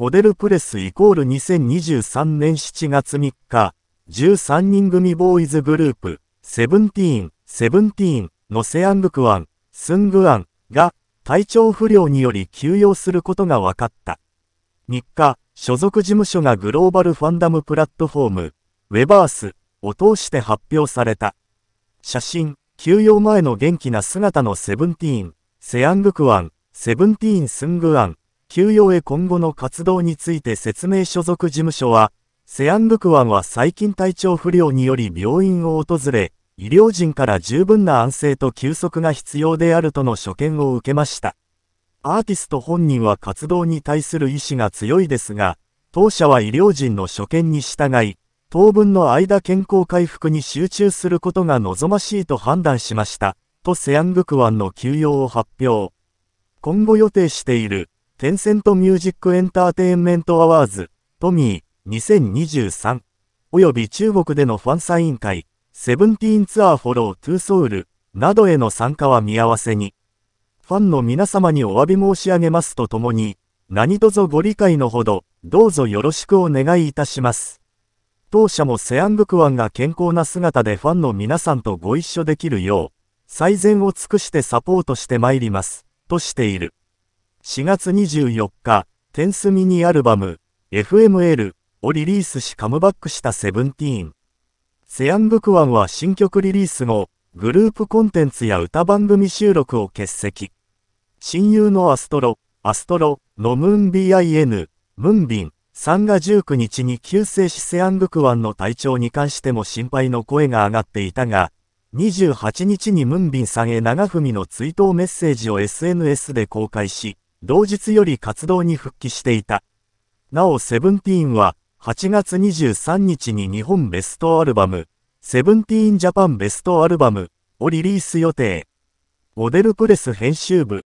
モデルプレスイコール2023年7月3日、13人組ボーイズグループ、セブンティーン、セブンティーンのセアングクアン、スングアンが体調不良により休養することが分かった。3日、所属事務所がグローバルファンダムプラットフォーム、ウェバースを通して発表された。写真、休養前の元気な姿のセブンティーン、セアングクアン、セブンティーンスングアン給与へ今後の活動について説明所属事務所は、セアングクワンは最近体調不良により病院を訪れ、医療人から十分な安静と休息が必要であるとの所見を受けました。アーティスト本人は活動に対する意志が強いですが、当社は医療人の所見に従い、当分の間健康回復に集中することが望ましいと判断しました、とセアングクワンの休養を発表。今後予定しているテンセントミュージックエンターテインメントアワーズ、トミー2023、および中国でのファンサイン会、セブンティーンツアーフォロートゥーソウル、などへの参加は見合わせに、ファンの皆様にお詫び申し上げますとともに、何卒ご理解のほど、どうぞよろしくお願いいたします。当社もセアングクワンが健康な姿でファンの皆さんとご一緒できるよう、最善を尽くしてサポートしてまいります、としている。4月24日、テンスミニアルバム、FML をリリースしカムバックしたセブンティーン。セヤングクワンは新曲リリース後、グループコンテンツや歌番組収録を欠席。親友のアストロ、アストロ、のムーン BIN、ムンビン、さんが19日に急性し、セアングクワンの体調に関しても心配の声が上がっていたが、28日にムンビンさんへ長文の追悼メッセージを SNS で公開し、同日より活動に復帰していた。なお、セブンティーンは、8月23日に日本ベストアルバム、セブンティーンジャパンベストアルバムをリリース予定。モデルプレス編集部、